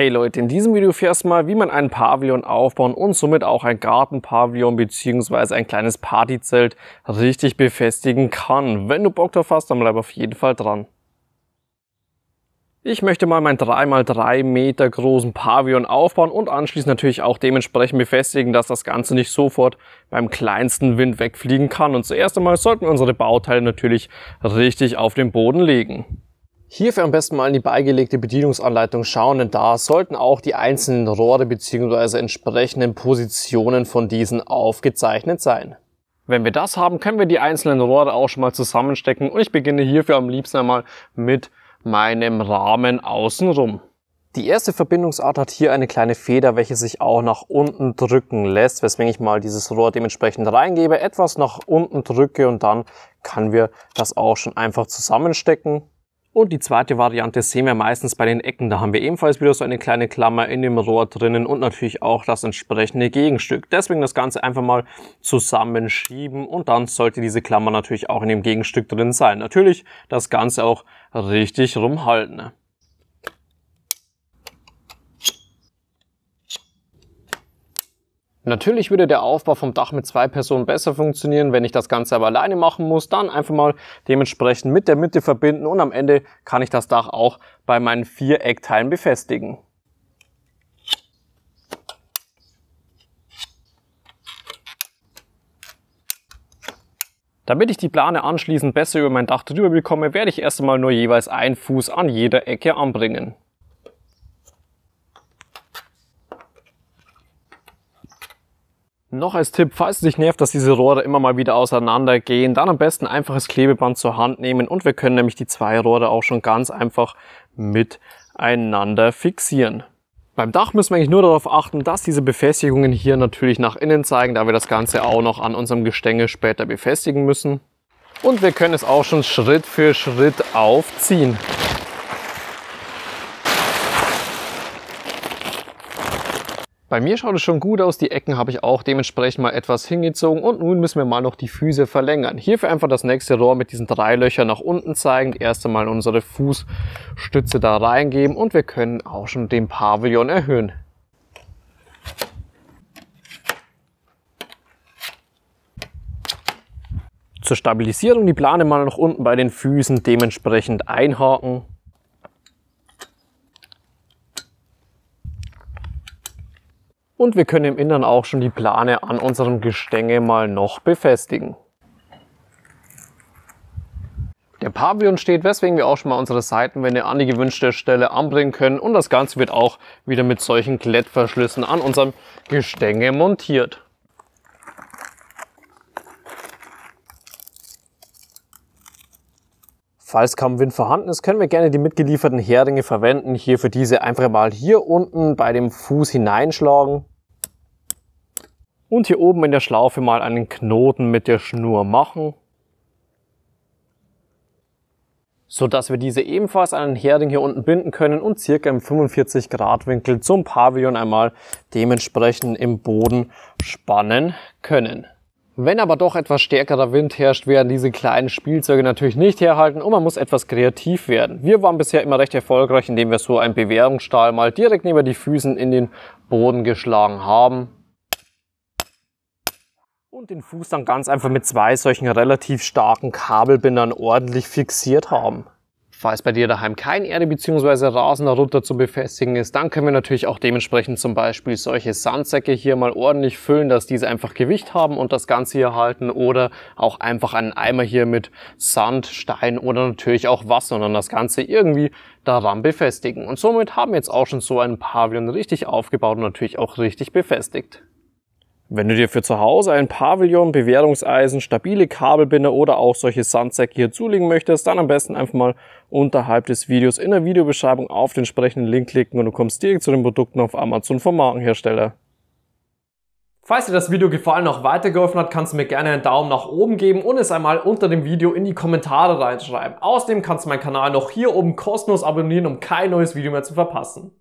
Hey Leute, in diesem Video fährst du mal, wie man einen Pavillon aufbauen und somit auch ein Gartenpavillon bzw. ein kleines Partyzelt richtig befestigen kann. Wenn du Bock drauf hast, dann bleib auf jeden Fall dran. Ich möchte mal meinen 3x3 Meter großen Pavillon aufbauen und anschließend natürlich auch dementsprechend befestigen, dass das Ganze nicht sofort beim kleinsten Wind wegfliegen kann. Und zuerst einmal sollten wir unsere Bauteile natürlich richtig auf den Boden legen. Hierfür am besten mal in die beigelegte Bedienungsanleitung schauen, denn da sollten auch die einzelnen Rohre bzw. entsprechenden Positionen von diesen aufgezeichnet sein. Wenn wir das haben, können wir die einzelnen Rohre auch schon mal zusammenstecken und ich beginne hierfür am liebsten einmal mit meinem Rahmen außenrum. Die erste Verbindungsart hat hier eine kleine Feder, welche sich auch nach unten drücken lässt, weswegen ich mal dieses Rohr dementsprechend reingebe, etwas nach unten drücke und dann können wir das auch schon einfach zusammenstecken. Und die zweite Variante sehen wir meistens bei den Ecken. Da haben wir ebenfalls wieder so eine kleine Klammer in dem Rohr drinnen und natürlich auch das entsprechende Gegenstück. Deswegen das Ganze einfach mal zusammenschieben und dann sollte diese Klammer natürlich auch in dem Gegenstück drin sein. Natürlich das Ganze auch richtig rumhalten. Natürlich würde der Aufbau vom Dach mit zwei Personen besser funktionieren. Wenn ich das Ganze aber alleine machen muss, dann einfach mal dementsprechend mit der Mitte verbinden und am Ende kann ich das Dach auch bei meinen vier Eckteilen befestigen. Damit ich die Plane anschließend besser über mein Dach drüber bekomme, werde ich erst einmal nur jeweils einen Fuß an jeder Ecke anbringen. Noch als Tipp, falls es dich nervt, dass diese Rohre immer mal wieder auseinandergehen, dann am besten einfaches Klebeband zur Hand nehmen und wir können nämlich die zwei Rohre auch schon ganz einfach miteinander fixieren. Beim Dach müssen wir eigentlich nur darauf achten, dass diese Befestigungen hier natürlich nach innen zeigen, da wir das Ganze auch noch an unserem Gestänge später befestigen müssen. Und wir können es auch schon Schritt für Schritt aufziehen. Bei mir schaut es schon gut aus, die Ecken habe ich auch dementsprechend mal etwas hingezogen und nun müssen wir mal noch die Füße verlängern. Hierfür einfach das nächste Rohr mit diesen drei Löchern nach unten zeigen, erst einmal unsere Fußstütze da reingeben und wir können auch schon den Pavillon erhöhen. Zur Stabilisierung die Plane mal nach unten bei den Füßen dementsprechend einhaken Und wir können im Innern auch schon die Plane an unserem Gestänge mal noch befestigen. Der Pavillon steht, weswegen wir auch schon mal unsere Seitenwände an die gewünschte Stelle anbringen können und das Ganze wird auch wieder mit solchen Klettverschlüssen an unserem Gestänge montiert. Falls kaum Wind vorhanden ist, können wir gerne die mitgelieferten Heringe verwenden. Hier für diese einfach mal hier unten bei dem Fuß hineinschlagen. Und hier oben in der Schlaufe mal einen Knoten mit der Schnur machen. So dass wir diese ebenfalls an den Hering hier unten binden können und circa im 45 Grad Winkel zum Pavillon einmal dementsprechend im Boden spannen können. Wenn aber doch etwas stärkerer Wind herrscht, werden diese kleinen Spielzeuge natürlich nicht herhalten und man muss etwas kreativ werden. Wir waren bisher immer recht erfolgreich, indem wir so einen Bewährungsstahl mal direkt neben die Füßen in den Boden geschlagen haben. Und den Fuß dann ganz einfach mit zwei solchen relativ starken Kabelbindern ordentlich fixiert haben. Falls bei dir daheim kein Erde bzw. Rasen darunter zu befestigen ist, dann können wir natürlich auch dementsprechend zum Beispiel solche Sandsäcke hier mal ordentlich füllen, dass diese einfach Gewicht haben und das Ganze hier halten oder auch einfach einen Eimer hier mit Sand, Stein oder natürlich auch Wasser und dann das Ganze irgendwie daran befestigen. Und somit haben wir jetzt auch schon so ein Pavillon richtig aufgebaut und natürlich auch richtig befestigt. Wenn du dir für zu Hause ein Pavillon, Bewährungseisen, stabile Kabelbinder oder auch solche Sandsäcke hier zulegen möchtest, dann am besten einfach mal unterhalb des Videos in der Videobeschreibung auf den entsprechenden Link klicken und du kommst direkt zu den Produkten auf Amazon vom Markenhersteller. Falls dir das Video gefallen und auch weitergeholfen hat, kannst du mir gerne einen Daumen nach oben geben und es einmal unter dem Video in die Kommentare reinschreiben. Außerdem kannst du meinen Kanal noch hier oben kostenlos abonnieren, um kein neues Video mehr zu verpassen.